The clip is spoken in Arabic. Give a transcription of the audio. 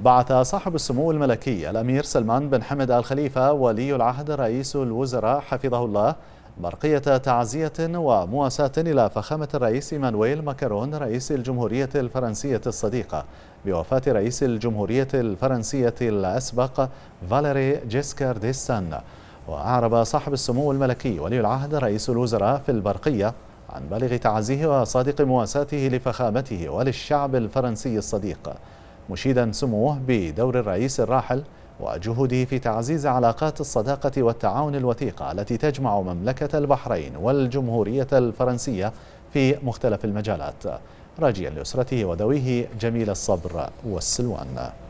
بعث صاحب السمو الملكي الأمير سلمان بن حمد الخليفة ولي العهد رئيس الوزراء حفظه الله برقية تعزية ومواساة إلى فخامة الرئيس مانويل ماكرون رئيس الجمهورية الفرنسية الصديقة بوفاة رئيس الجمهورية الفرنسية الأسبق فاليري جيسكار ديسان وأعرب صاحب السمو الملكي ولي العهد رئيس الوزراء في البرقية عن بالغ تعزيه وصادق مواساته لفخامته وللشعب الفرنسي الصديق مشيدا سموه بدور الرئيس الراحل وجهوده في تعزيز علاقات الصداقة والتعاون الوثيقة التي تجمع مملكة البحرين والجمهورية الفرنسية في مختلف المجالات راجيا لأسرته وذويه جميل الصبر والسلوان